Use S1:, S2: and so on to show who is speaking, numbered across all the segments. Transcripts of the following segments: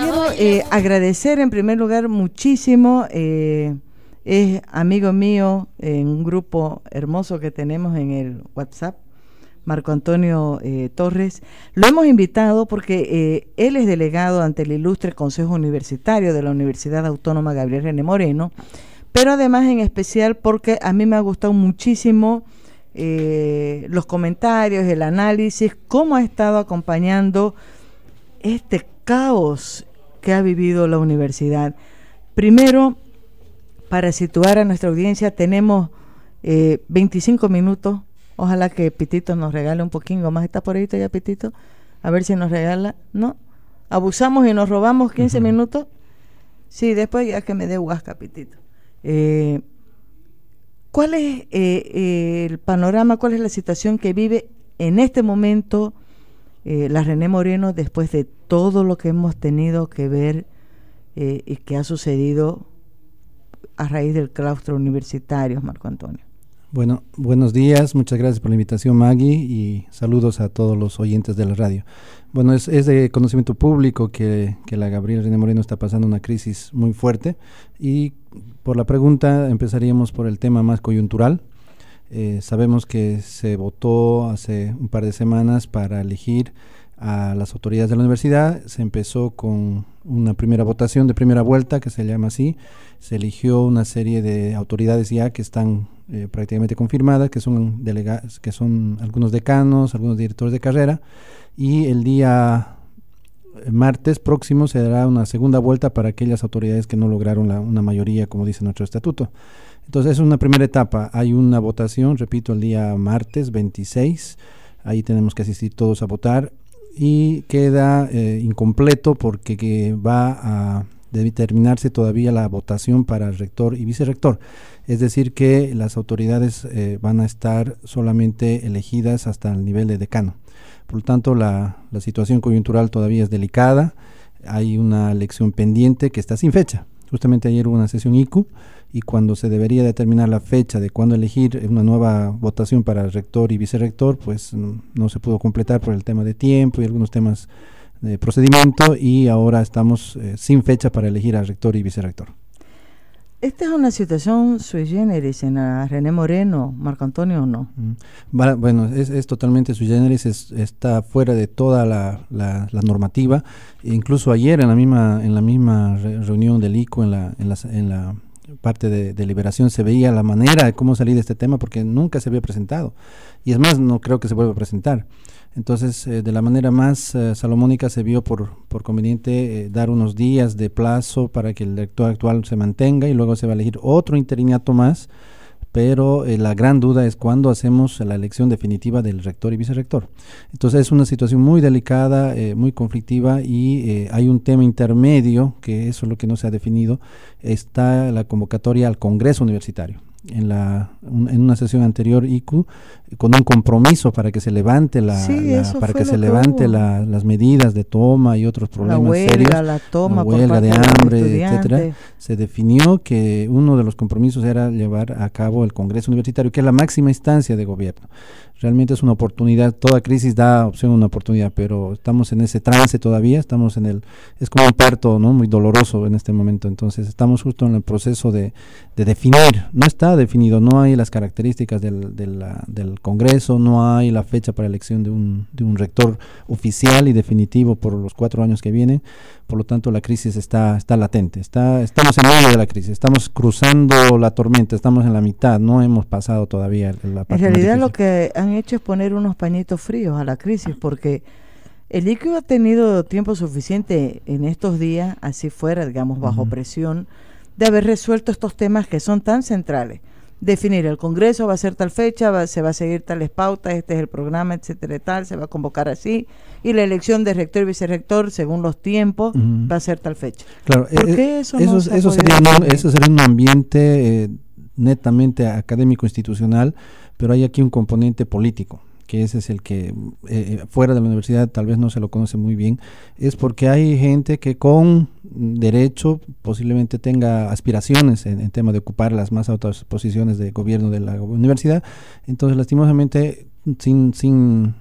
S1: Quiero eh, agradecer en primer lugar muchísimo, eh, es amigo mío eh, en un grupo hermoso que tenemos en el WhatsApp, Marco Antonio eh, Torres. Lo hemos invitado porque él es delegado ante el ilustre Consejo Universitario de la Universidad Autónoma Gabriel René Moreno, pero además en especial porque a mí me ha gustado muchísimo eh, los comentarios, el análisis, cómo ha estado acompañando este caos que ha vivido la universidad. Primero, para situar a nuestra audiencia, tenemos 25 eh, minutos. Ojalá que Pitito nos regale un poquito más. ¿Está por ahí todavía Pitito? A ver si nos regala. ¿No? Abusamos y nos robamos 15 minutos. Sí, después ya que me dé huasca, Pitito. Eh, ¿Cuál es eh, eh, el panorama, cuál es la situación que vive en este momento eh, la René Moreno después de todo lo que hemos tenido que ver y que ha sucedido a raíz del claustro universitario, Marco Antonio?
S2: Bueno, buenos días, muchas gracias por la invitación Maggie y saludos a todos los oyentes de la radio. Bueno, es, de conocimiento público que, la Gabriela René Moreno está pasando una crisis muy fuerte y por la pregunta empezaríamos por el tema más coyuntural. Eh, sabemos que se votó hace un par de semanas para elegir a las autoridades de la universidad. Se empezó con una primera votación de primera vuelta, que se llama así. Se eligió una serie de autoridades ya que están eh, prácticamente confirmadas, que son, que son algunos decanos, algunos directores de carrera. Y el día eh, martes próximo se dará una segunda vuelta para aquellas autoridades que no lograron la, una mayoría, como dice nuestro estatuto. Entonces es una primera etapa. Hay una votación, repito, el día martes 26. Ahí tenemos que asistir todos a votar y queda eh, incompleto porque va a determinarse todavía la votación para rector y vicerrector. Es decir, que las autoridades eh, van a estar solamente elegidas hasta el nivel de decano. Por lo tanto, la, la situación coyuntural todavía es delicada. Hay una elección pendiente que está sin fecha. Justamente ayer hubo una sesión ICU y cuando se debería determinar la fecha de cuándo elegir una nueva votación para rector y vicerrector, pues mm, no, se pudo completar por el tema de tiempo y algunos temas de procedimiento y ahora estamos eh, sin fecha para elegir al rector y vicerrector.
S1: Esta es una situación sui generis en René Moreno, Marco Antonio, ¿o no?
S2: Mm. Bueno, es, totalmente sui generis, está fuera de toda la, normativa. Incluso ayer en la misma en la misma reunión del ICO, en la parte de, deliberación se veía la manera de cómo salir de este tema porque nunca se había presentado. Y es más, no creo que se vuelva a presentar. Entonces, eh, de la manera más eh, salomónica se vio por, conveniente eh, dar unos días de plazo para que el director actual se mantenga y luego se va a elegir otro interinato más pero eh, la gran duda es cuándo hacemos la elección definitiva del rector y vicerrector. Entonces es una situación muy delicada, eh, muy conflictiva y eh, hay un tema intermedio, que eso es lo que no se ha definido, está la convocatoria al Congreso Universitario en, la, en una sesión anterior ICU con un compromiso para que se levante la, para que se levante las medidas de toma y otros problemas la huelga, la toma la huelga de hambre, etcétera, se definió que uno de los compromisos era llevar a cabo el Congreso Universitario, que es la máxima instancia de gobierno. Realmente es una oportunidad, toda crisis da opción una oportunidad, pero estamos en ese trance todavía, estamos en el es como un parto, ¿no? Muy doloroso en este momento, entonces estamos justo en el proceso de, definir, no está definido, no hay las características del, del Congreso, no hay la fecha para elección de un, de un rector oficial y definitivo por los cuatro años que vienen, por lo tanto la crisis está, está latente, está, estamos en medio de la crisis, estamos cruzando la tormenta, estamos en la mitad, no hemos pasado todavía la parte En realidad lo
S1: que han hecho es poner unos pañitos fríos a la crisis, porque... El líquido ha tenido tiempo suficiente en estos días, así fuera, digamos, bajo presión, de haber resuelto estos temas que son tan centrales definir el Congreso va a ser tal fecha, va, se va a seguir tales pautas, este es el programa, etcétera, tal, se va a convocar así, y la elección de rector y vicerrector, según los tiempos, va a ser tal fecha. Claro, eh, eh, eso, sería, eso
S2: sería un ambiente eh, netamente académico institucional, pero hay aquí un componente político que ese es el que eh, eh, fuera de la universidad tal vez no se lo conoce muy bien, es porque hay gente que con derecho posiblemente tenga aspiraciones en, en tema de ocupar las más altas posiciones de gobierno de la universidad. Entonces, lastimosamente, sin, sin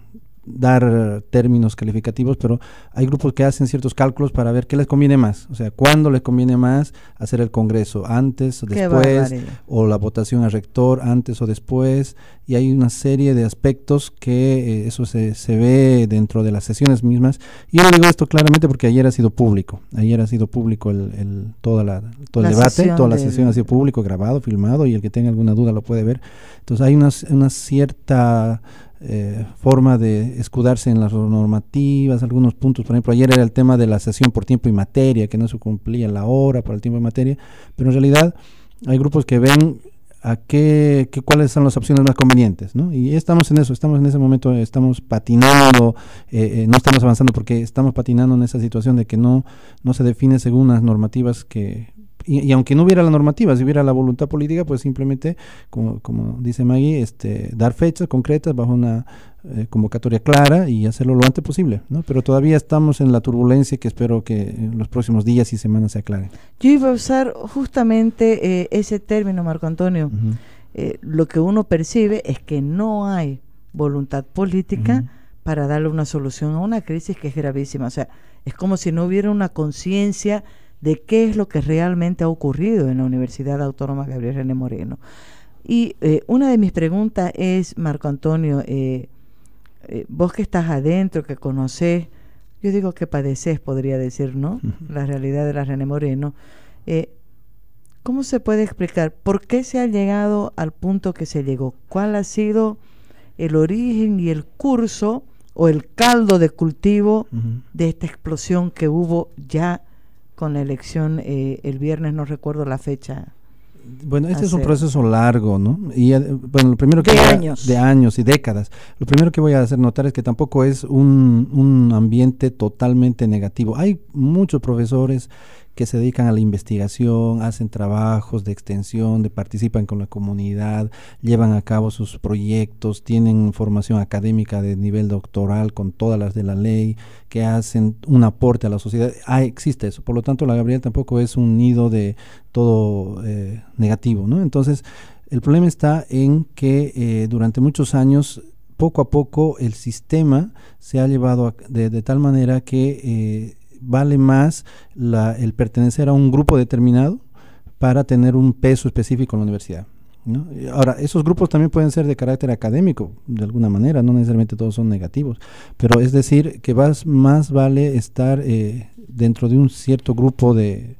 S2: dar términos calificativos, pero hay grupos que hacen ciertos cálculos para ver qué les conviene más, o sea, cuándo les conviene más hacer el Congreso, antes o después, o la votación al rector, antes o después, y hay una serie de aspectos que eh, eso se, se, ve dentro de las sesiones mismas. Y yo digo esto claramente porque ayer ha sido público, ayer ha sido público el, el toda la, todo el debate, toda la sesión ha sido público, grabado, filmado, y el que tenga alguna duda lo puede ver. Entonces hay una, una cierta eh, forma de escudarse en las normativas, algunos puntos, por ejemplo, ayer era el tema de la sesión por tiempo y materia, que no se cumplía la hora por el tiempo y materia, pero en realidad hay grupos que ven a qué, qué cuáles son las opciones más convenientes, ¿no? Y estamos en eso, estamos en ese momento, estamos patinando, eh, eh, no estamos avanzando porque estamos patinando en esa situación de que no, no se define según las normativas que y, aunque no hubiera la normativa, si hubiera la voluntad política, pues simplemente, como, como dice Maggie, este, dar fechas concretas bajo una eh, convocatoria clara y hacerlo lo antes posible, Pero todavía estamos en la turbulencia que espero que en los próximos días y semanas se aclaren.
S1: Yo iba a usar justamente eh, ese término, Marco Antonio. Eh, lo que uno percibe es que no hay voluntad política para darle una solución a una crisis que es gravísima. O sea, es como si no hubiera una conciencia de qué es lo que realmente ha ocurrido en la Universidad Autónoma Gabriel René Moreno. Y eh, una de mis preguntas es, Marco Antonio, eh, eh, vos que estás adentro, que conocés, yo digo que padeces, podría decir, ¿no? La realidad de la René Moreno. ¿Cómo se puede explicar por qué se ha llegado al punto que se llegó? ¿Cuál ha sido el origen y el curso o el caldo de cultivo de esta explosión que hubo ya con la elección eh, el viernes, no recuerdo la fecha.
S2: Bueno, este es un proceso largo, ¿no? Y eh, bueno, lo primero que de años. de años y décadas. Lo primero que voy a hacer notar es que tampoco es un, un ambiente totalmente negativo. Hay muchos profesores que se dedican a la investigación, hacen trabajos de extensión, de participan con la comunidad, llevan a cabo sus proyectos, tienen formación académica de nivel doctoral con todas las de la ley, que hacen un aporte a la sociedad. Ah, existe eso. Por lo tanto, la Gabriel tampoco es un nido de todo eh, negativo, Entonces, el problema está en que eh, durante muchos años poco a poco el sistema se ha llevado de, tal manera que eh, vale más el pertenecer a un grupo determinado para tener un peso específico en la universidad. Ahora, esos grupos también pueden ser de carácter académico, de alguna manera, no necesariamente todos son negativos, pero es decir, que más vale estar eh, dentro de un cierto grupo de,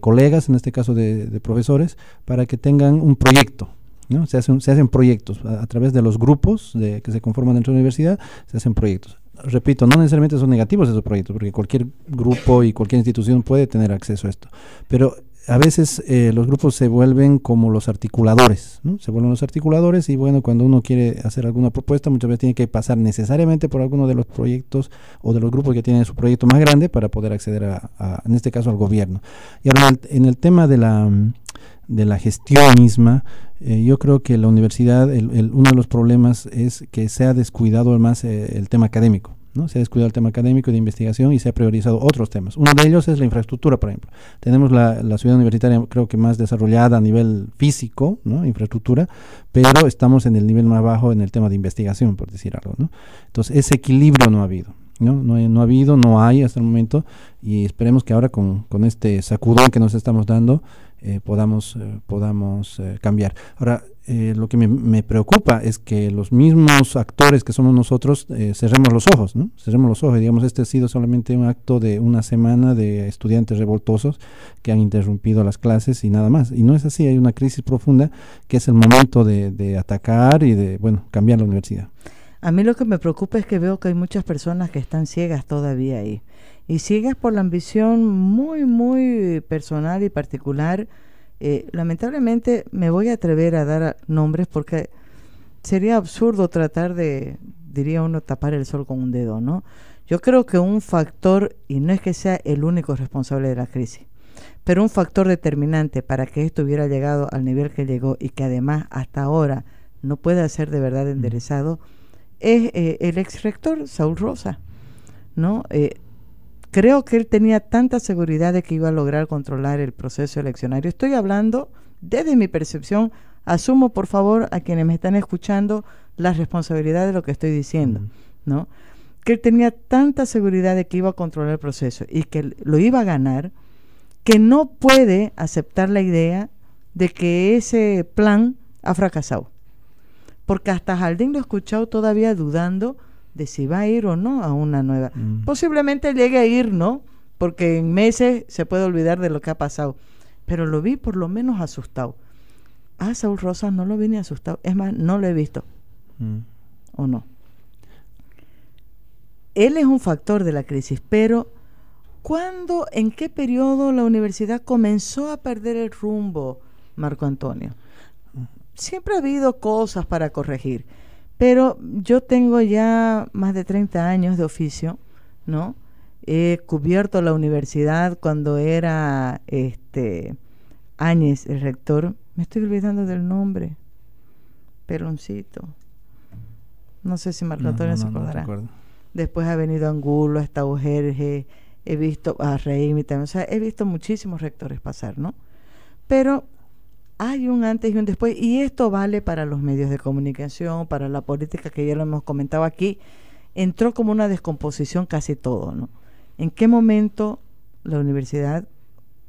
S2: colegas, en este caso de, profesores, para que tengan un proyecto. Se, hacen, se hacen proyectos a, través de los grupos que se conforman dentro de la universidad, se hacen proyectos repito, no necesariamente son negativos esos proyectos, porque cualquier grupo y cualquier institución puede tener acceso a esto. Pero a veces eh, los grupos se vuelven como los articuladores, ¿no? se vuelven los articuladores y bueno, cuando uno quiere hacer alguna propuesta, muchas veces tiene que pasar necesariamente por alguno de los proyectos o de los grupos que tienen su proyecto más grande para poder acceder a, en este caso, al gobierno. Y ahora, en el tema de la, de la gestión misma, eh, yo creo que la universidad, uno de los problemas es que se ha descuidado más eh, el tema académico. ¿no? Se ha descuidado el tema académico y de investigación y se ha priorizado otros temas. Uno de ellos es la infraestructura, por ejemplo. Tenemos la, ciudad universitaria, creo que más desarrollada a nivel físico, infraestructura, pero estamos en el nivel más bajo en el tema de investigación, por decir algo. ¿no? Entonces, ese equilibrio no ha habido. ¿no? No, ha habido, no hay hasta el momento y esperemos que ahora con este sacudón que nos estamos dando eh, podamos, eh, podamos eh, cambiar. Ahora, lo que me, preocupa es que los mismos actores que somos nosotros cerremos los ojos, ¿no? cerremos los ojos y digamos, este ha sido solamente un acto de una semana de estudiantes revoltosos que han interrumpido las clases y nada más. Y no es así, hay una crisis profunda que es el momento de atacar y de, bueno, cambiar la universidad.
S1: A mí lo que me preocupa es que veo que hay muchas personas que están ciegas todavía ahí. Y ciegas por la ambición muy, muy personal y particular. Eh, lamentablemente me voy a atrever a dar nombres porque sería absurdo tratar de, diría uno, tapar el sol con un dedo, ¿no? Yo creo que un factor, y no es que sea el único responsable de la crisis, pero un factor determinante para que esto hubiera llegado al nivel que llegó y que además hasta ahora no pueda ser de verdad enderezado, es eh, el ex rector Saúl Rosa, ¿no? Eh, creo que él tenía tanta seguridad de que iba a lograr controlar el proceso eleccionario. Estoy hablando desde mi percepción, asumo por favor a quienes me están escuchando la responsabilidad de lo que estoy diciendo, ¿no? Que él tenía tanta seguridad de que iba a controlar el proceso y que lo iba a ganar, que no puede aceptar la idea de que ese plan ha fracasado porque hasta Jardín lo he escuchado todavía dudando de si va a ir o no a una nueva. Mm. Posiblemente llegue a ir, ¿no? Porque en meses se puede olvidar de lo que ha pasado. Pero lo vi por lo menos asustado. Ah, Saúl Rosas no lo vi ni asustado. Es más, no lo he visto. Mm. ¿O no? Él es un factor de la crisis, pero ¿cuándo, en qué periodo la universidad comenzó a perder el rumbo, Marco Antonio? siempre ha habido cosas para corregir, pero yo tengo ya más de 30 años de oficio, ¿no? He cubierto la universidad cuando era este Áñez, el rector. Me estoy olvidando del nombre. Peroncito. No sé si Marco se acordará. Después ha venido Angulo, estado Ujerge, he visto a y también. O sea, he visto muchísimos rectores pasar, ¿no? Pero hay un antes y un después y esto vale para los medios de comunicación, para la política que ya lo hemos comentado aquí. Entró como una descomposición casi todo, ¿no? ¿En qué momento la universidad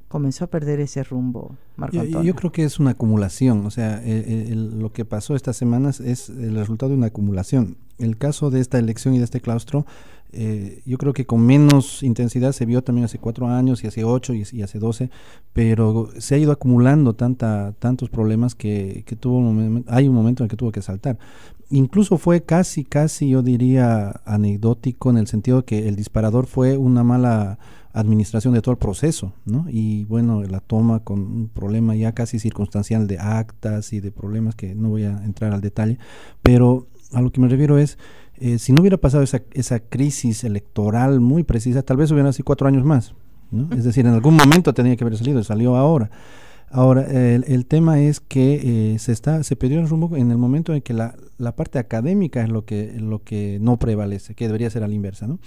S1: comenzó a perder ese rumbo, Marco yo, Antonio?
S2: Yo, creo que es una acumulación, o sea, lo que pasó estas semanas es el resultado de una acumulación el caso de esta elección y de este claustro, eh, yo creo que con menos intensidad se vio también hace cuatro años y hace ocho y, hace doce, pero se ha ido acumulando tanta, tantos problemas que, tuvo hay un momento en que tuvo que saltar. Incluso fue casi, casi, yo diría, anecdótico en el sentido que el disparador fue una mala administración de todo el proceso, ¿no? Y bueno, la toma con un problema ya casi circunstancial de actas y de problemas que no voy a entrar al detalle, pero a lo que me refiero es, eh, si no hubiera pasado esa, crisis electoral muy precisa, tal vez hubieran sido cuatro años más. Es decir, en algún momento tenía que haber salido, salió ahora. Ahora, el, tema es que eh, se, está, se perdió el rumbo en el momento en que la, parte académica es lo que, no prevalece, que debería ser a la inversa. ¿no?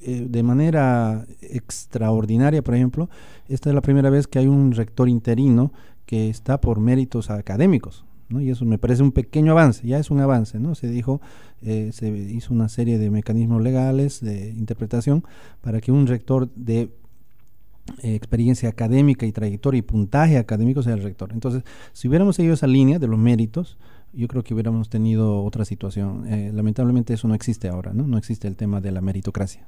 S2: Eh, de manera extraordinaria, por ejemplo, esta es la primera vez que hay un rector interino que está por méritos académicos. Y eso me parece un pequeño avance, ya es un avance, ¿no? Se dijo, eh, se hizo una serie de mecanismos legales de interpretación para que un rector de experiencia académica y trayectoria y puntaje académico sea el rector. Entonces, si hubiéramos seguido esa línea de los méritos, yo creo que hubiéramos tenido otra situación. Eh, lamentablemente eso no existe ahora, ¿no? No existe el tema de la meritocracia.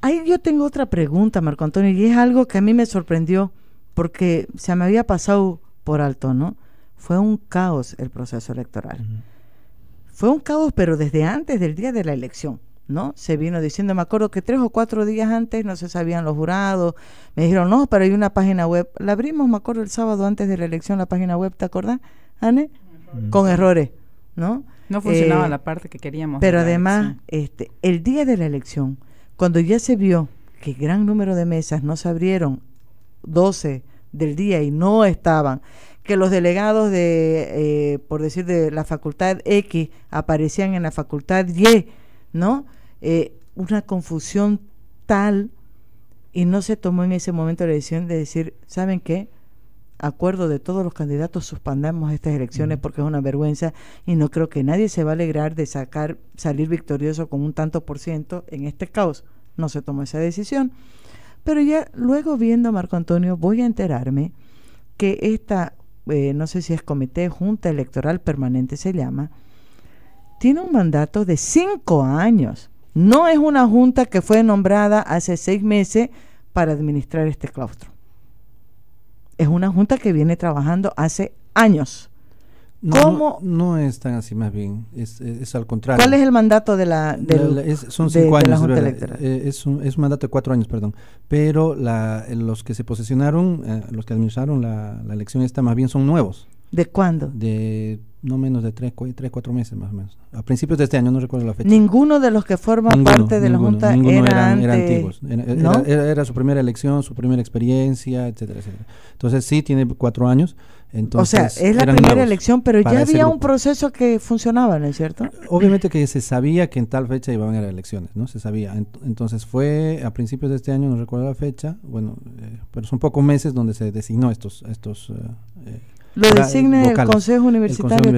S1: Ahí yo tengo otra pregunta, Marco Antonio, y es algo que a mí me sorprendió porque se me había pasado por alto, ¿no? Fue un caos el proceso electoral. Fue un caos, pero desde antes del día de la elección. ¿no? Se vino diciendo, me acuerdo que tres o cuatro días antes no se sabían los jurados, me dijeron, no, pero hay una página web, la abrimos, me acuerdo, el sábado antes de la elección, la página web, ¿te acordás, Anne? Con errores, ¿no? No funcionaba eh, la parte que queríamos. Pero además, este, el día de la elección, cuando ya se vio que gran número de mesas no se abrieron, 12 del día y no estaban, que los delegados de, eh, por decir, de la facultad X aparecían en la facultad Y, ¿no? Eh, una confusión tal y no se tomó en ese momento la decisión de decir, ¿saben qué? Acuerdo de todos los candidatos, suspendamos estas elecciones porque es una vergüenza y no creo que nadie se va a alegrar de sacar, salir victorioso con un tanto por ciento en este caos. No se tomó esa decisión. Pero ya luego viendo a Marco Antonio voy a enterarme que esta eh, no sé si es comité, junta electoral permanente se llama, tiene un mandato de cinco años. No es una junta que fue nombrada hace seis meses para administrar este claustro. Es una junta que viene trabajando hace años. No, No,
S2: es tan así, más bien, es, al contrario. ¿Cuál es el mandato de la, son cinco años, Es un, mandato de cuatro años, perdón. Pero los que se posesionaron, eh, los que administraron la, elección esta, más bien son nuevos. ¿De cuándo? De no menos de tres, cuatro meses más o menos. A principios de este año, no recuerdo la fecha. Ninguno de los que forman parte de la Junta era eran, antiguos. Era, era, su primera elección, su primera experiencia, etcétera, etcétera. Entonces sí, tiene cuatro años o sea, es la primera elección, pero ya había un
S1: proceso que funcionaba, ¿no es cierto?
S2: Obviamente que se sabía que en tal fecha iban a haber elecciones, ¿no? Se sabía. Entonces fue a principios de este año, no recuerdo la fecha, bueno, eh, pero son pocos meses donde se designó estos... estos eh, eh, lo designa el Consejo Universitario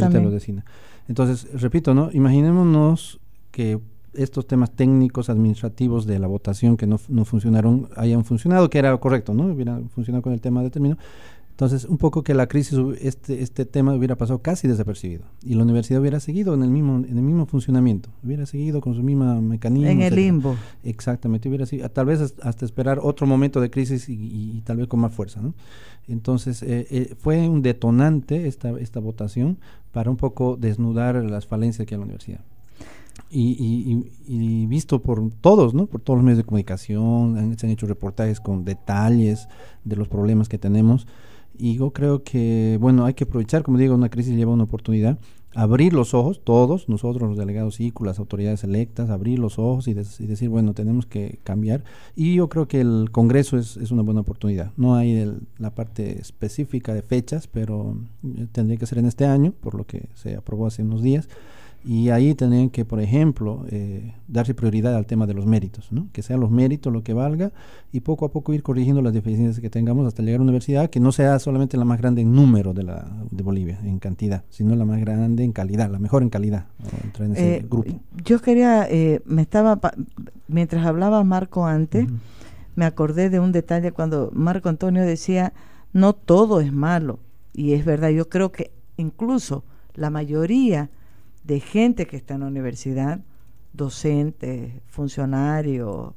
S2: Entonces, repito, ¿no? Imaginémonos que estos temas técnicos administrativos de la votación que no, funcionaron hayan funcionado, que era correcto, ¿no? Hubieran funcionado con el tema determinado entonces, un poco que la crisis, este, este tema hubiera pasado casi desapercibido y la universidad hubiera seguido en el mismo, en el mismo funcionamiento, hubiera seguido con su misma mecanismo. En el limbo. Exactamente, hubiera sido, tal vez hasta esperar otro momento de crisis y, tal vez con más fuerza. ¿no? Entonces, eh, eh, fue un detonante esta, esta votación para un poco desnudar las falencias que hay en la universidad. Y, visto por todos, ¿no? Por todos los medios de comunicación, se han hecho reportajes con detalles de los problemas que tenemos. Y yo creo que, bueno, hay que aprovechar, como digo, una crisis lleva una oportunidad, abrir los ojos, todos, nosotros los delegados y las autoridades electas, abrir los ojos y, decir, bueno, tenemos que cambiar. Y yo creo que el Congreso es, es una buena oportunidad. No hay la parte específica de fechas, pero eh, tendría que ser en este año, por lo que se aprobó hace unos días. Y ahí tienen que, por ejemplo, eh, darse prioridad al tema de los méritos, ¿no? que sean los méritos lo que valga y poco a poco ir corrigiendo las deficiencias que tengamos hasta llegar a una universidad que no sea solamente la más grande en número de, la, de Bolivia, en cantidad, sino la más grande en
S1: calidad, la mejor en calidad. Eh, yo quería, eh, me estaba, mientras hablaba Marco antes, me acordé de un detalle cuando Marco Antonio decía, no todo es malo, y es verdad, yo creo que incluso la mayoría de gente que está en la universidad, docentes, funcionarios,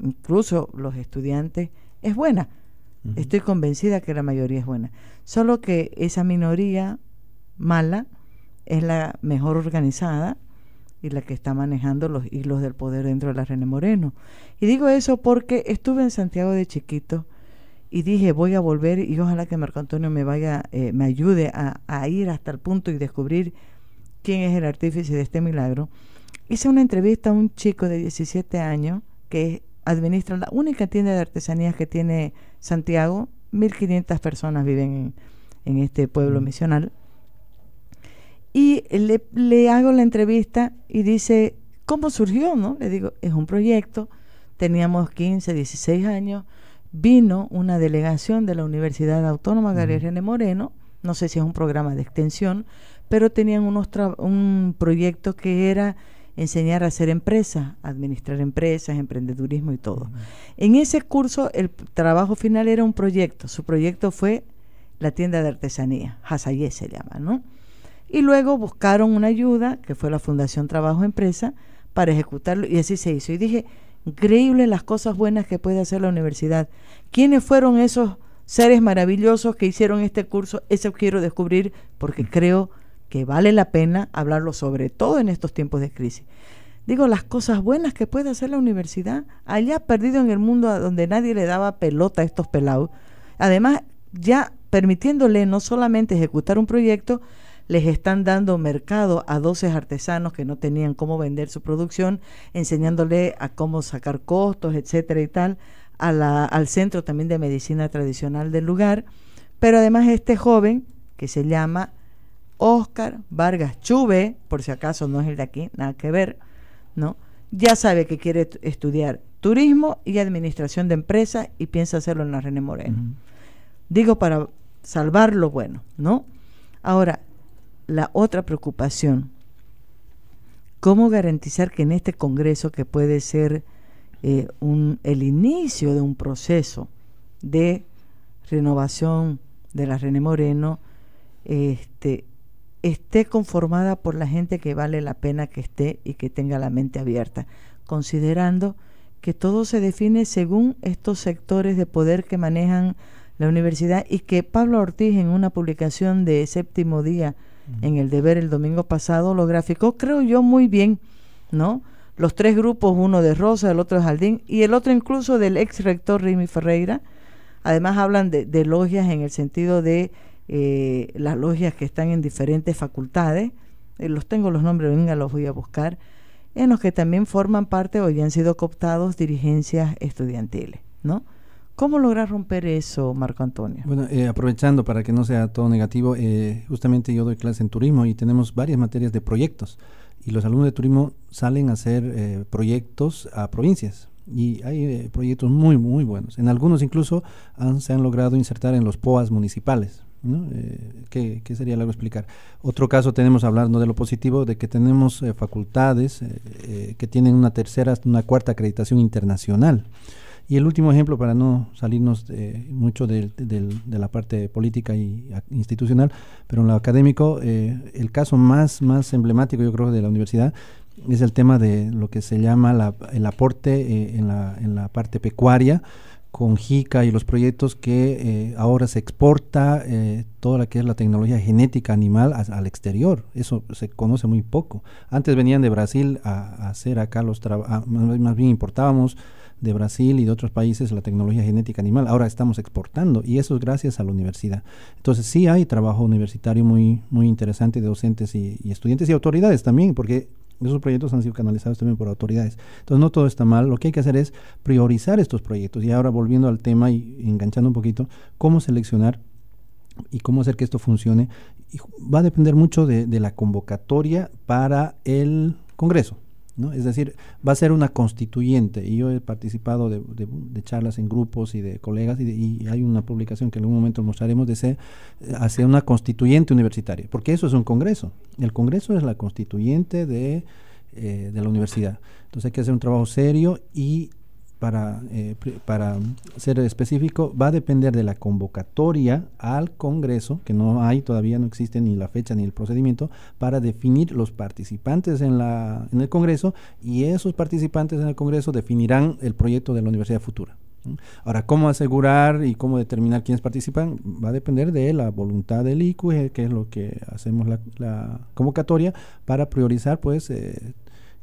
S1: incluso los estudiantes, es buena. Estoy convencida que la mayoría es buena. Solo que esa minoría mala es la mejor organizada y la que está manejando los hilos del poder dentro de la René Moreno. Y digo eso porque estuve en Santiago de chiquito y dije voy a volver y ojalá que Marco Antonio me vaya, eh, me ayude a, a ir hasta el punto y descubrir quién es el artífice de este milagro, hice una entrevista a un chico de 17 años que administra la única tienda de artesanías que tiene Santiago. 1.500 personas viven en, este pueblo mm. misional. Y le, hago la entrevista y dice, ¿cómo surgió? No? Le digo, es un proyecto, teníamos 15, 16 años, vino una delegación de la Universidad Autónoma Gabriel mm. René Moreno, no sé si es un programa de extensión, pero tenían unos un proyecto que era enseñar a hacer empresas, administrar empresas, emprendedurismo y todo. En ese curso el trabajo final era un proyecto, su proyecto fue la tienda de artesanía, Hasayé se llama, ¿no? Y luego buscaron una ayuda, que fue la Fundación Trabajo Empresa, para ejecutarlo y así se hizo. Y dije, increíble las cosas buenas que puede hacer la universidad. ¿Quiénes fueron esos seres maravillosos que hicieron este curso? Eso quiero descubrir porque creo que vale la pena hablarlo sobre todo en estos tiempos de crisis. Digo, las cosas buenas que puede hacer la universidad, allá perdido en el mundo donde nadie le daba pelota a estos pelados. Además, ya permitiéndole no solamente ejecutar un proyecto, les están dando mercado a 12 artesanos que no tenían cómo vender su producción, enseñándole a cómo sacar costos, etcétera y tal, al centro también de medicina tradicional del lugar. Pero además este joven, que se llama Oscar Vargas Chuve, por si acaso no es el de aquí, nada que ver, ¿no? Ya sabe que quiere estudiar turismo y administración de empresas y piensa hacerlo en la René Moreno. Digo para salvar lo bueno, ¿no? Ahora, la otra preocupación, ¿cómo garantizar que en este Congreso, que puede ser eh, un, el inicio de un proceso de renovación de la René Moreno, este, esté conformada por la gente que vale la pena que esté y que tenga la mente abierta, considerando que todo se define según estos sectores de poder que manejan la universidad y que Pablo Ortiz en una publicación de séptimo día en el deber el domingo pasado lo graficó, creo yo, muy bien, ¿no? Los tres grupos, uno de Rosa, el otro de Jardín y el otro incluso del ex rector Rimi Ferreira. Además hablan de, de logias en el sentido de eh, las logias que están en diferentes facultades, eh, los tengo los nombres, venga, los voy a buscar, en los que también forman parte o ya han sido cooptados dirigencias estudiantiles, ¿no? ¿Cómo lograr romper eso, Marco Antonio? Bueno, eh,
S2: aprovechando para que no sea todo negativo, eh, justamente yo doy clase en turismo y tenemos varias materias de proyectos. Y los alumnos de turismo salen a hacer proyectos a provincias. Y hay proyectos muy, muy buenos. En algunos incluso se han logrado insertar en los POAS municipales. ¿no? Eh, ¿qué, sería largo explicar? Otro caso tenemos, hablando de lo positivo, de que tenemos eh, facultades eh, eh, que tienen una tercera, una cuarta acreditación internacional. Y el último ejemplo, para no salirnos mucho de, la parte política y institucional, pero en lo académico, el caso más, más emblemático, yo creo, de la universidad es el tema de lo que se llama el aporte en la parte pecuaria con JICA y los proyectos que eh, ahora se exporta eh, toda la que es la tecnología genética animal al exterior. Eso se conoce muy poco. Antes venían de Brasil a, hacer acá los trabajos, más bien importábamos de Brasil y de otros países la tecnología genética animal. Ahora estamos exportando y eso es gracias a la universidad. Entonces sí hay trabajo universitario muy, muy interesante de docentes y, y estudiantes y autoridades también, porque esos proyectos han sido canalizados también por autoridades. Entonces no todo está mal, lo que hay que hacer es priorizar estos proyectos. Y ahora volviendo al tema y enganchando un poquito, cómo seleccionar y cómo hacer que esto funcione. va a depender mucho de, de la convocatoria para el Congreso. ¿no? Es decir, va a ser una constituyente. Y yo he participado de, charlas en grupos y de colegas, y, hay una publicación que en algún momento mostraremos de ser eh, hacia una constituyente universitaria, porque eso es un congreso. El congreso es la constituyente de, eh, de la universidad. Entonces hay que hacer un trabajo serio y para, eh, para ser específico, va a depender de la convocatoria al Congreso, que no hay todavía, no existe ni la fecha ni el procedimiento, para definir los participantes en, la, en el Congreso y esos participantes en el Congreso definirán el proyecto de la Universidad Futura. Ahora, cómo asegurar y cómo determinar quiénes participan va a depender de la voluntad del ICUE, que es lo que hacemos la, convocatoria, para priorizar pues eh,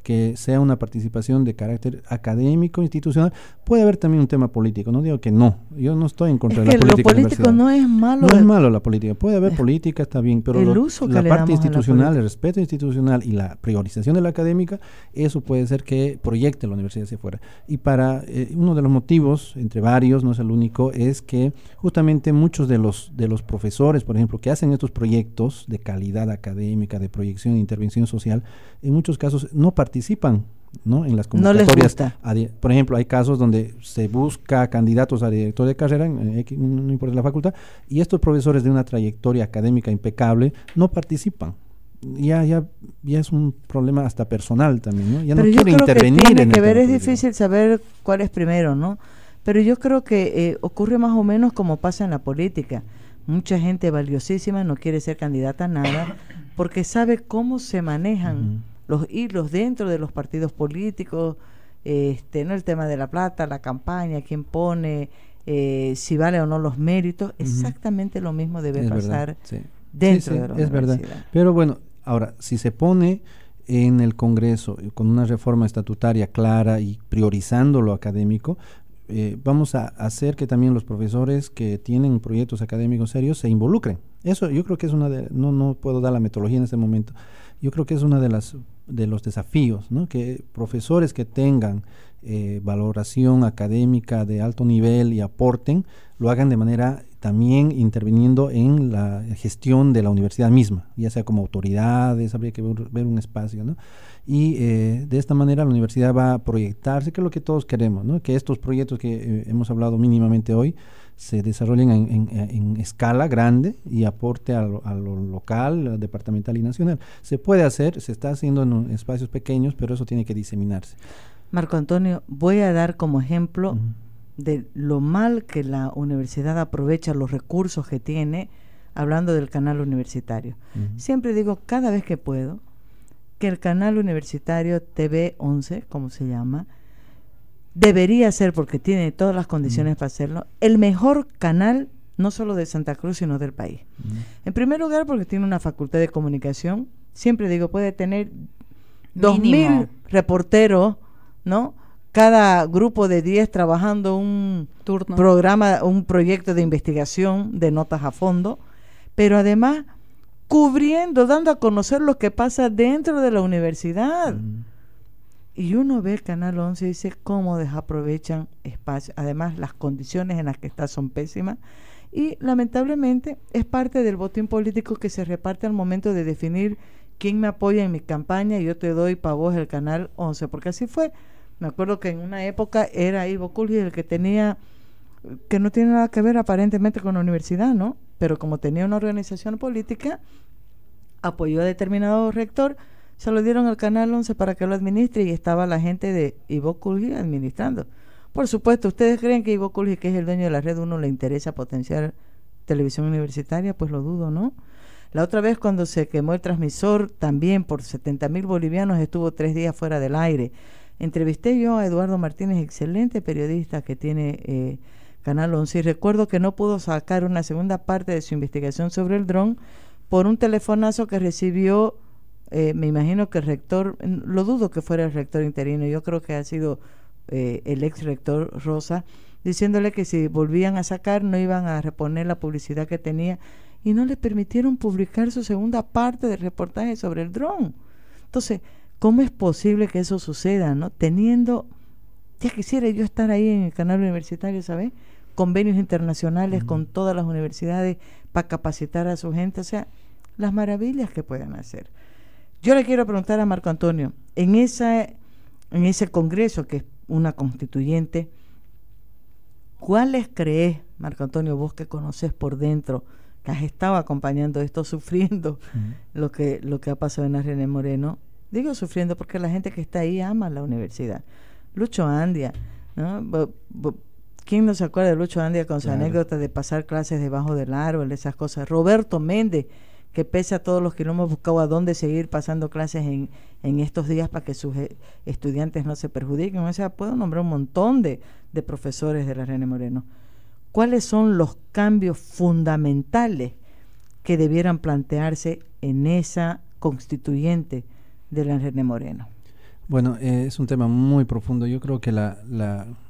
S2: que sea una participación de carácter académico, institucional, puede haber también un tema político, no digo que no, yo no estoy en contra de la política. Lo político no es malo. No es malo la política, puede haber política, está bien, pero la parte institucional, el respeto institucional y la priorización de la académica, eso puede ser que proyecte la universidad hacia afuera. Y para eh, uno de los motivos, entre varios, no es el único, es que justamente muchos de los, de los profesores, por ejemplo, que hacen estos proyectos de calidad académica, de proyección e intervención social, en muchos casos no participan participan ¿no? en las convocatorias. Por ejemplo, hay casos donde se busca candidatos a director de carrera, en, no importa la facultad, y estos profesores de una trayectoria académica impecable no participan. Ya, ya, ya es un problema hasta personal también, Ya no quiere creo intervenir. Que tiene que ver,
S1: es difícil saber cuál es primero, ¿no? Pero yo creo que eh, ocurre más o menos como pasa en la política. Mucha gente valiosísima no quiere ser candidata a nada porque sabe cómo se manejan los hilos dentro de los partidos políticos, este, ¿no? el tema de la plata, la campaña, quién pone, eh, si vale o no los méritos, exactamente lo mismo debe pasar dentro de la es verdad.
S2: Pero bueno, ahora, si se pone en el Congreso con una reforma estatutaria clara y priorizando lo académico, eh, vamos a hacer que también los profesores que tienen proyectos académicos serios se involucren. Eso yo creo que es una de, no, no puedo dar la metodología en este momento, yo creo que es una de las de los desafíos, que profesores que tengan eh, valoración académica de alto nivel y aporten, lo hagan de manera también interviniendo en la gestión de la universidad misma, ya sea como autoridades, habría que ver, un espacio, Y eh, de esta manera la universidad va a proyectarse, que es lo que todos queremos, Que estos proyectos que eh, hemos hablado mínimamente hoy, se desarrollen en, escala grande y aporte a lo, local, departamental y nacional. Se puede hacer, se está haciendo en espacios pequeños, pero eso tiene que diseminarse.
S1: Marco Antonio, voy a dar como ejemplo de lo mal que la universidad aprovecha los recursos que tiene, hablando del canal universitario. Siempre digo, cada vez que puedo, que el canal universitario TV11, como se llama, debería ser, porque tiene todas las condiciones mm. para hacerlo, el mejor canal no solo de Santa Cruz, sino del país. Mm. En primer lugar, porque tiene una facultad de comunicación, siempre digo, puede tener dos mil reporteros, ¿no? Cada grupo de 10 trabajando un programa, un proyecto de investigación de notas a fondo, pero además cubriendo, dando a conocer lo que pasa dentro de la universidad. Mm. Y uno ve el Canal 11 y dice cómo desaprovechan espacio. Además, las condiciones en las que está son pésimas. Y lamentablemente es parte del botín político que se reparte al momento de definir quién me apoya en mi campaña y yo te doy para vos el Canal 11. Porque así fue. Me acuerdo que en una época era Ivo Culli el que tenía, que no tiene nada que ver aparentemente con la universidad, ¿no? Pero como tenía una organización política, apoyó a determinado rector se lo dieron al Canal 11 para que lo administre y estaba la gente de Ivo administrando. Por supuesto, ¿ustedes creen que Ivo que es el dueño de la red, uno le interesa potenciar televisión universitaria? Pues lo dudo, ¿no? La otra vez cuando se quemó el transmisor, también por 70 mil bolivianos, estuvo tres días fuera del aire. Entrevisté yo a Eduardo Martínez, excelente periodista que tiene eh, Canal 11, y recuerdo que no pudo sacar una segunda parte de su investigación sobre el dron por un telefonazo que recibió eh, me imagino que el rector, mm, lo dudo que fuera el rector interino, yo creo que ha sido eh, el ex rector Rosa, diciéndole que si volvían a sacar no iban a reponer la publicidad que tenía y no le permitieron publicar su segunda parte del reportaje sobre el dron. Entonces, ¿cómo es posible que eso suceda? no Teniendo, ya quisiera yo estar ahí en el canal universitario, ¿sabes? Convenios internacionales con todas las universidades para capacitar a su gente, o sea, las maravillas que puedan hacer. Yo le quiero preguntar a Marco Antonio, en, esa, en ese Congreso, que es una constituyente, ¿cuáles crees, Marco Antonio, vos que conoces por dentro, que has estado acompañando esto, sufriendo lo, que, lo que ha pasado en René Moreno? Digo sufriendo porque la gente que está ahí ama la universidad. Lucho Andia, ¿no? ¿Quién no se acuerda de Lucho Andia con su anécdota de pasar clases debajo del árbol, esas cosas? Roberto Méndez, que pese a todos los que no hemos buscado a dónde seguir pasando clases en, estos días para que sus eh, estudiantes no se perjudiquen. O sea, puedo nombrar un montón de, de profesores de la René Moreno. ¿Cuáles son los cambios fundamentales que debieran plantearse en esa constituyente de la René Moreno? Bueno, eh, es un tema muy profundo. Yo creo que la,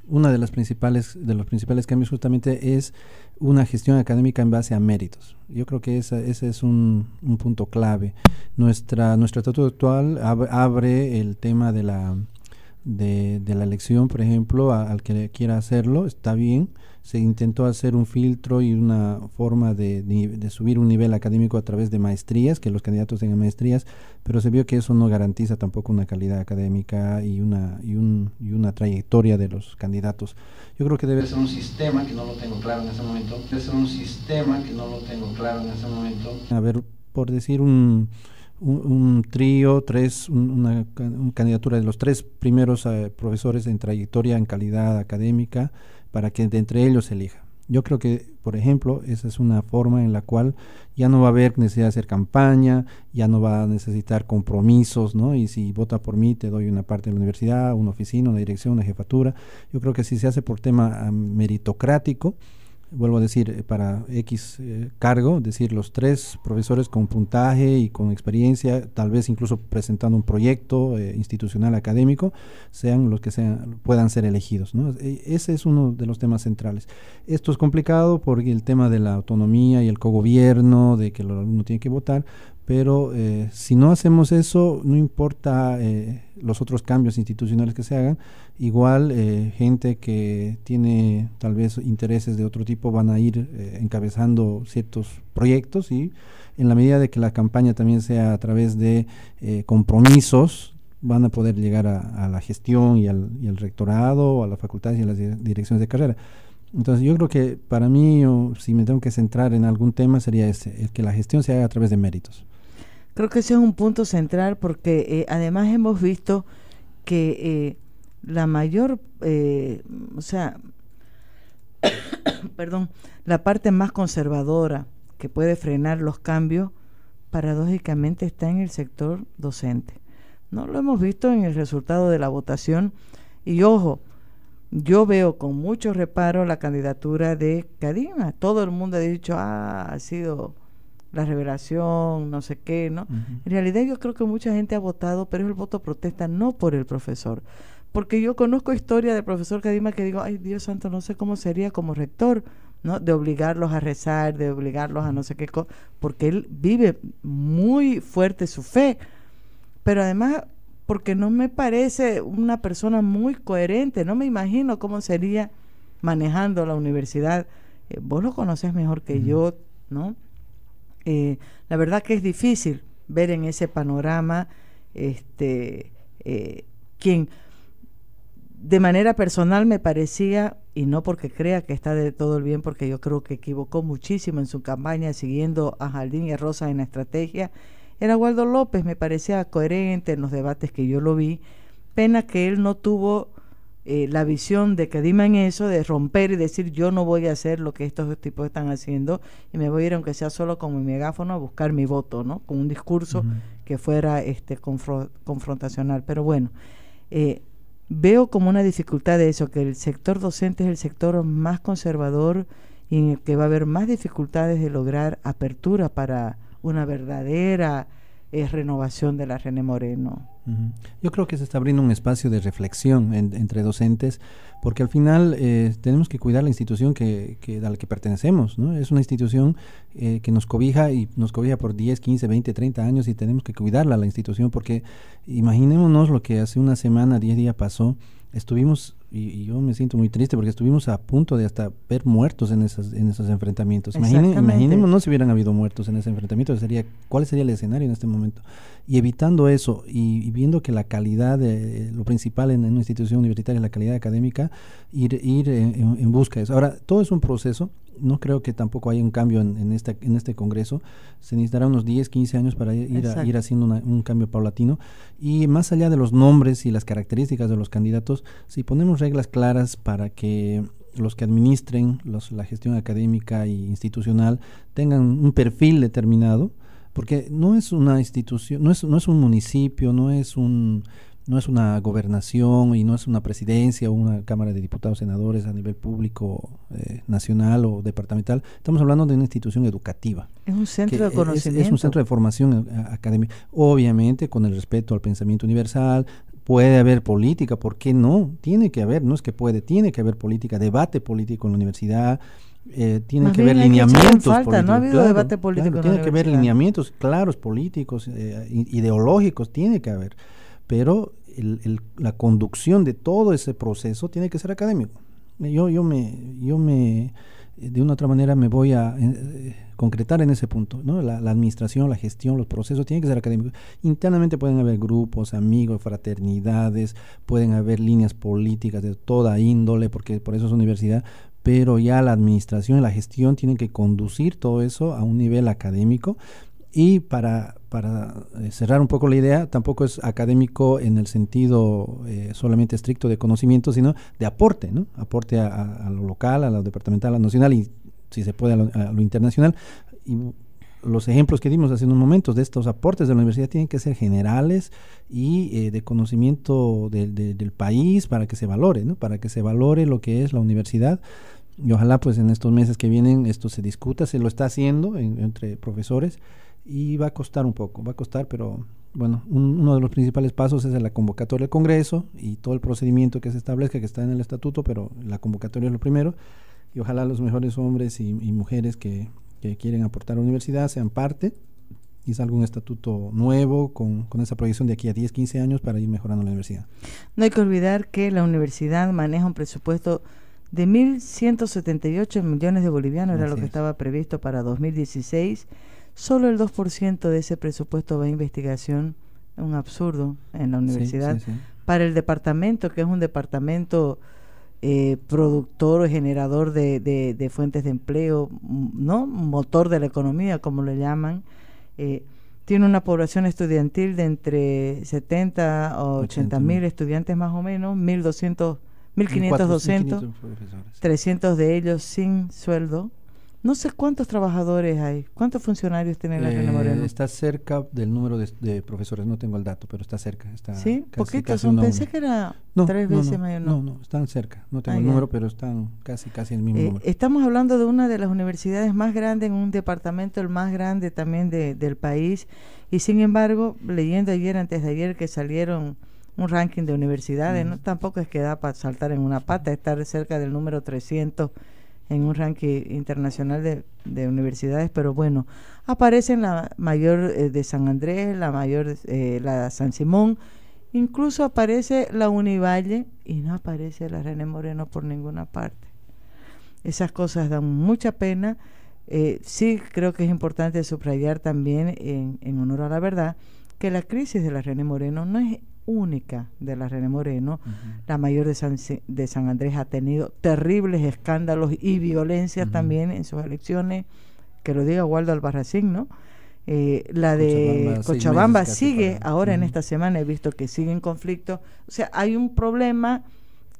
S2: una de las principales de los principales cambios justamente es una gestión académica en base a méritos. Yo creo que esa, ese es un, punto clave. Nuestra nuestro estatuto actual abre el tema de la de, la elección, por ejemplo, al que quiera hacerlo está bien se intentó hacer un filtro y una forma de, de, subir un nivel académico a través de maestrías, que los candidatos tengan maestrías, pero se vio que eso no garantiza tampoco una calidad académica y una, y, y una trayectoria de los candidatos. Yo creo que debe ser un sistema que no lo tengo claro en ese momento, debe ser un sistema que no lo tengo claro en ese momento. A ver, por decir un, un, trío, tres, una, candidatura de los tres primeros eh, profesores en trayectoria, en calidad académica, para que de entre ellos se elija. Yo creo que, por ejemplo, esa es una forma en la cual ya no va a haber necesidad de hacer campaña, ya no va a necesitar compromisos, ¿no? Y si vota por mí, te doy una parte de la universidad, una oficina, una dirección, una jefatura. Yo creo que si se hace por tema ah, meritocrático, vuelvo a decir, eh, para X eh, cargo, es decir, los tres profesores con puntaje y con experiencia, tal vez incluso presentando un proyecto eh, institucional académico, sean los que sean, puedan ser elegidos. E, ese es uno de los temas centrales. Esto es complicado porque el tema de la autonomía y el cogobierno, de que el alumno tiene que votar, pero eh, si no hacemos eso, no importa eh, los otros cambios institucionales que se hagan, igual eh, gente que tiene tal vez intereses de otro tipo van a ir encabezando ciertos proyectos y en la medida de que la campaña también sea a través de compromisos, van a poder llegar a, la gestión y al, rectorado, a las facultades y a las direcciones de carrera. Entonces yo creo que para mí, si me tengo que centrar en algún tema, sería ese, el que la gestión se haga a través de méritos.
S1: Creo que ese es un punto central porque eh, además hemos visto que eh, la mayor, eh, o sea, perdón, la parte más conservadora que puede frenar los cambios, paradójicamente está en el sector docente. No lo hemos visto en el resultado de la votación y ojo, yo veo con mucho reparo la candidatura de Kadima. Todo el mundo ha dicho, ah, ha sido la revelación, no sé qué, ¿no? En realidad yo creo que mucha gente ha votado, pero es el voto protesta no por el profesor. Porque yo conozco historia del profesor Cadima que digo, ay Dios santo, no sé cómo sería como rector, ¿no? De obligarlos a rezar, de obligarlos a no sé qué cosa, porque él vive muy fuerte su fe. Pero además, porque no me parece una persona muy coherente, no me imagino cómo sería manejando la universidad. Eh, vos lo conoces mejor que yo, ¿no? Eh, la verdad que es difícil ver en ese panorama este, eh, quien de manera personal me parecía, y no porque crea que está de todo el bien, porque yo creo que equivocó muchísimo en su campaña siguiendo a Jardín y a Rosa en la estrategia, era Waldo López, me parecía coherente en los debates que yo lo vi. Pena que él no tuvo eh, la visión de que en eso, de romper y decir yo no voy a hacer lo que estos tipos están haciendo y me voy a ir aunque sea solo con mi megáfono a buscar mi voto, ¿no? Con un discurso que fuera este confrontacional. Pero bueno, eh, veo como una dificultad de eso, que el sector docente es el sector más conservador y en el que va a haber más dificultades de lograr apertura para una verdadera es renovación de la René Moreno.
S2: Yo creo que se está abriendo un espacio de reflexión entre docentes, porque al final eh, tenemos que cuidar la institución que, a la que pertenecemos, ¿no? Es una institución eh, que nos cobija y nos cobija por 10, 15, 20, 30 años y tenemos que cuidarla la institución, porque imaginémonos lo que hace una semana, 10 días pasó, estuvimos y, yo me siento muy triste porque estuvimos a punto de hasta ver muertos en, esas, en esos enfrentamientos. imaginemos, no si hubieran habido muertos en ese enfrentamiento, sería, ¿cuál sería el escenario en este momento? Y evitando eso y, viendo que la calidad, lo principal en, una institución universitaria es la calidad académica, ir, ir en, busca de eso. Ahora, todo es un proceso, no creo que tampoco haya un cambio en, este, en este Congreso, se necesitará unos 10, 15 años para ir, ir haciendo un cambio paulatino. Y más allá de los nombres y las características de los candidatos, si ponemos reglas claras para que los que administren los, la gestión académica e institucional tengan un perfil determinado, porque no es una institución, no es, no es un municipio, no es un no es una gobernación y no es una presidencia o una Cámara de Diputados, senadores a nivel público, eh, nacional o departamental. Estamos hablando de una institución educativa.
S1: Es un centro de conocimiento. Eh, es, un centro
S2: de formación eh, académica. Obviamente con el respeto al pensamiento universal, Puede haber política, ¿por qué no? Tiene que haber, no es que puede, tiene que haber política, debate político en la universidad, tiene que haber lineamientos No ha debate político. tiene que haber lineamientos claros políticos, eh, ideológicos, tiene que haber. Pero la conducción de todo ese proceso tiene que ser académico. Yo, yo me, yo me de una otra manera me voy a eh, concretar en ese punto. ¿no? La, la, administración, la gestión, los procesos tienen que ser académicos. Internamente pueden haber grupos, amigos, fraternidades, pueden haber líneas políticas de toda índole, porque por eso es universidad, pero ya la administración y la gestión tienen que conducir todo eso a un nivel académico y para para eh, cerrar un poco la idea, tampoco es académico en el sentido eh, solamente estricto de conocimiento, sino de aporte, ¿no? Aporte a, lo local, a lo departamental, a lo nacional y, si se puede, a lo, internacional. Y los ejemplos que dimos hace unos momentos de estos aportes de la universidad tienen que ser generales y eh, de conocimiento del país para que se valore, ¿no? Para que se valore lo que es la universidad y ojalá pues en estos meses que vienen esto se discuta, se lo está haciendo entre profesores y va a costar un poco, va a costar, pero bueno, uno de los principales pasos es la convocatoria del Congreso y todo el procedimiento que se establezca, que está en el estatuto, pero la convocatoria es lo primero. Y ojalá los mejores hombres y, mujeres que, quieren aportar a la universidad sean parte y salga un estatuto nuevo con, esa proyección de aquí a 10, 15 años para ir mejorando la universidad.
S1: No hay que olvidar que la universidad maneja un presupuesto de 1.178 millones de bolivianos, era lo que estaba previsto para 2016 solo el 2% de ese presupuesto va a investigación, un absurdo en la universidad. Para el departamento, que es un departamento eh, productor o generador de, fuentes de empleo, mm, ¿no? Motor de la economía, como le llaman. Eh, tiene una población estudiantil de entre 70 o 80, mil estudiantes más o menos, 1.200, 1.500 docentes, 300 de ellos sin sueldo, no sé cuántos trabajadores hay, cuántos funcionarios tiene la Reina eh,
S2: Está cerca del número de, profesores, no tengo el dato, pero está cerca. Está sí, casi, pensé que era tres veces mayor. No, no, están cerca, no tengo ah, el número, pero están casi, casi el mismo eh, número.
S1: Estamos hablando de una de las universidades más grandes, en un departamento el más grande también del país, y sin embargo, leyendo ayer, antes de ayer, que salieron un ranking de universidades, mm. ¿no? tampoco es que da para saltar en una pata, estar cerca del número 300 en un ranking internacional de, universidades, pero bueno, aparecen la mayor eh, de San Andrés, la mayor, eh, de la San Simón, incluso aparece la Univalle y no aparece la René Moreno por ninguna parte. Esas cosas dan mucha pena. Eh, sí creo que es importante subrayar también, en, en honor a la verdad, que la crisis de la René Moreno no es única de la René Moreno, la mayor de San, de San Andrés ha tenido terribles escándalos y violencia también en sus elecciones, que lo diga Waldo Albarracín, ¿no? Eh, la de Cochabamba, sigue ahora en esta semana, he visto que sigue en conflicto. O sea, hay un problema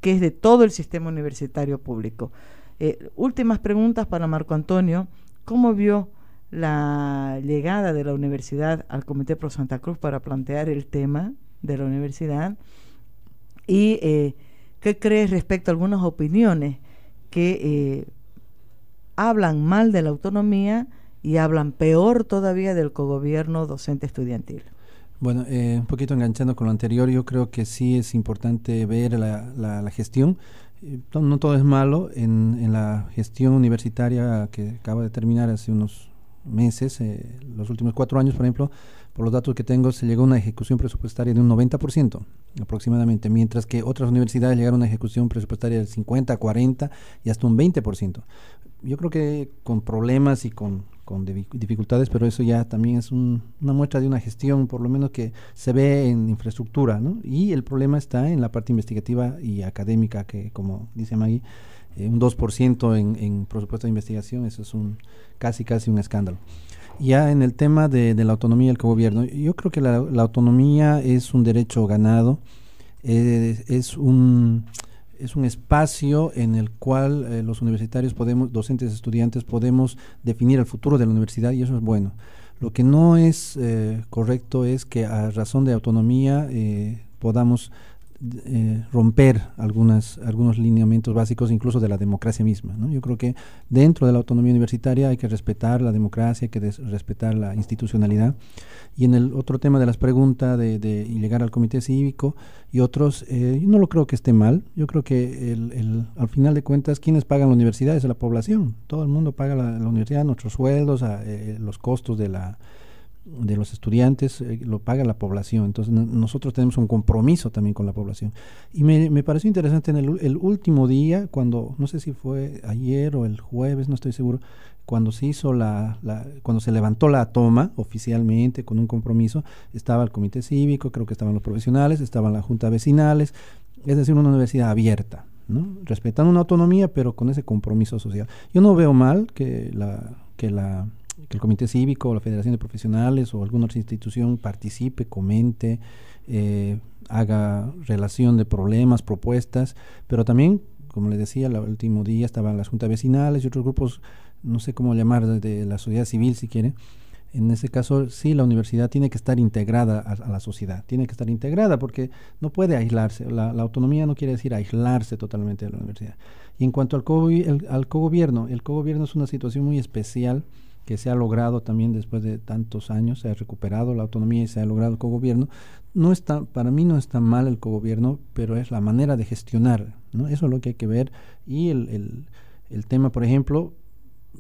S1: que es de todo el sistema universitario público. Eh, últimas preguntas para Marco Antonio. ¿Cómo vio la llegada de la universidad al Comité Pro Santa Cruz para plantear el tema de la universidad. ¿Y eh, qué crees respecto a algunas opiniones que eh, hablan mal de la autonomía y hablan peor todavía del cogobierno docente estudiantil?
S2: Bueno, eh, un poquito enganchando con lo anterior, yo creo que sí es importante ver la, gestión. Eh, no todo es malo. En, en, la gestión universitaria que acaba de terminar hace unos meses, los últimos cuatro años, por ejemplo, por los datos que tengo, se llegó a una ejecución presupuestaria de un 90% aproximadamente, mientras que otras universidades llegaron a una ejecución presupuestaria del 50, 40 y hasta un 20%. Yo creo que con problemas y con, dificultades, pero eso ya también es una muestra de una gestión, por lo menos que se ve en infraestructura, ¿no? Y el problema está en la parte investigativa y académica, que como dice Maggie, eh, un 2% en, en presupuesto de investigación, eso es un casi, casi un escándalo. Ya en el tema de, la autonomía del gobierno, yo creo que la, autonomía es un derecho ganado, es, un, es un espacio en el cual eh, los universitarios podemos, docentes, estudiantes, podemos definir el futuro de la universidad y eso es bueno. Lo que no es eh, correcto es que a razón de autonomía eh, podamos eh, romper algunas, algunos lineamientos básicos incluso de la democracia misma. Yo creo que dentro de la autonomía universitaria hay que respetar la democracia, hay que respetar la institucionalidad. Y en el otro tema de las preguntas de, llegar al comité cívico y otros, eh, yo no lo creo que esté mal. Yo creo que el, al final de cuentas, ¿quiénes pagan la universidades? es la población. Todo el mundo paga la, universidad, nuestros sueldos, a, eh, los costos de la de los estudiantes eh, lo paga la población. Entonces nosotros tenemos un compromiso también con la población. Y me, pareció interesante en el, el, último día, cuando, no sé si fue ayer o el jueves, no estoy seguro, cuando se hizo la, la, cuando se levantó la toma oficialmente con un compromiso, estaba el comité cívico, creo que estaban los profesionales, estaban la junta vecinales, es decir, una universidad abierta, ¿no? respetando una autonomía, pero con ese compromiso social. Yo no veo mal que la, que la que el Comité Cívico, la Federación de Profesionales o alguna otra institución participe, comente, eh, haga relación de problemas, propuestas, pero también, como les decía, el último día estaban las juntas vecinales y otros grupos, no sé cómo llamar, de la sociedad civil si quiere. En ese caso, sí, la universidad tiene que estar integrada a, la sociedad, tiene que estar integrada porque no puede aislarse. La, autonomía no quiere decir aislarse totalmente de la universidad. Y en cuanto al, co el, al cogobierno, el cogobierno es una situación muy especial que se ha logrado también después de tantos años, se ha recuperado la autonomía y se ha logrado el cogobierno. No está, para mí no está mal el cogobierno, pero es la manera de gestionar, ¿no? Eso es lo que hay que ver. Y el, tema, por ejemplo,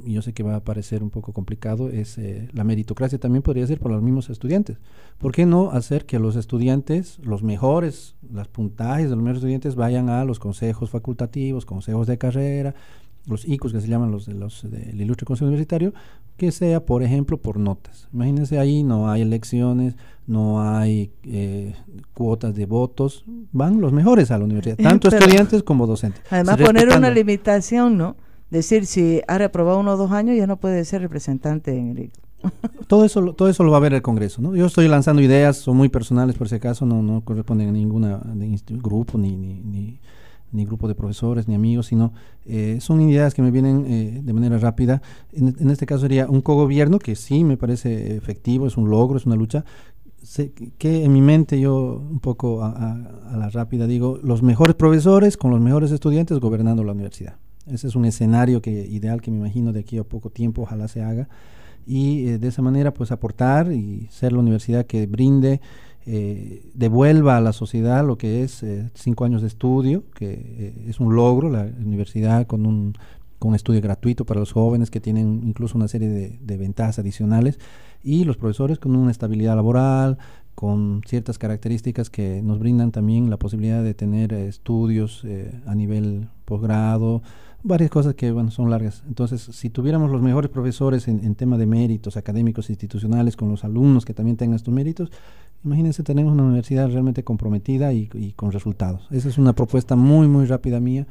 S2: yo sé que va a parecer un poco complicado, es eh, la meritocracia también podría ser por los mismos estudiantes. ¿Por qué no hacer que los estudiantes, los mejores, las puntajes de los mejores estudiantes vayan a los consejos facultativos, consejos de carrera, los ICOs que se llaman los de los del ilustre consejo universitario, que sea, por ejemplo, por notas. Imagínense ahí, no hay elecciones, no hay eh, cuotas de votos, van los mejores a la universidad, tanto estudiantes como docentes. Además, poner una
S1: limitación, ¿no? Decir, si ha reprobado uno o dos años, ya no puede ser representante en el ICO.
S2: todo eso todo eso lo va a ver el Congreso no yo estoy lanzando ideas son muy personales por si acaso no no corresponden a ningún grupo ni, ni ni grupo de profesores, ni amigos, sino eh, son ideas que me vienen eh, de manera rápida. En, este caso sería un cogobierno, que sí me parece efectivo, es un logro, es una lucha, que en mi mente yo un poco a, la rápida digo, los mejores profesores con los mejores estudiantes gobernando la universidad. Ese es un escenario que, ideal que me imagino de aquí a poco tiempo, ojalá se haga. Y eh, de esa manera, pues aportar y ser la universidad que brinde eh, devuelva a la sociedad lo que es eh, cinco años de estudio, que eh, es un logro, la universidad con un, con estudio gratuito para los jóvenes que tienen incluso una serie de, ventajas adicionales, y los profesores con una estabilidad laboral, con ciertas características que nos brindan también la posibilidad de tener estudios a nivel posgrado, varias cosas que son largas. Entonces, si tuviéramos los mejores profesores en, tema de méritos académicos, e institucionales, con los alumnos que también tengan estos méritos, imagínense, tenemos una universidad realmente comprometida y, con resultados. Esa es una propuesta muy, muy rápida mía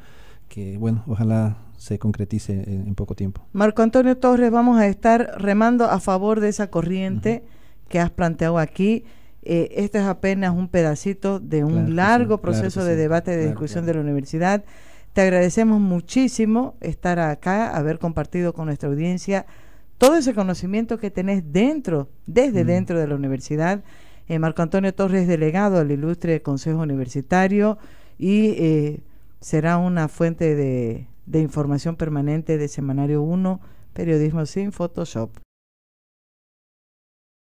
S2: que, bueno, ojalá se concretice en, poco tiempo.
S1: Marco Antonio Torres, vamos a estar remando a favor de esa corriente que has planteado aquí. Eh, este es apenas un pedacito de un largo proceso de debate, de discusión de la universidad. Te agradecemos muchísimo estar acá, haber compartido con nuestra audiencia todo ese conocimiento que tenés dentro, desde mm. dentro de la universidad. Eh, Marco Antonio Torres, delegado al ilustre Consejo Universitario, y eh, será una fuente de, de información permanente de Semanario 1, Periodismo sin Photoshop.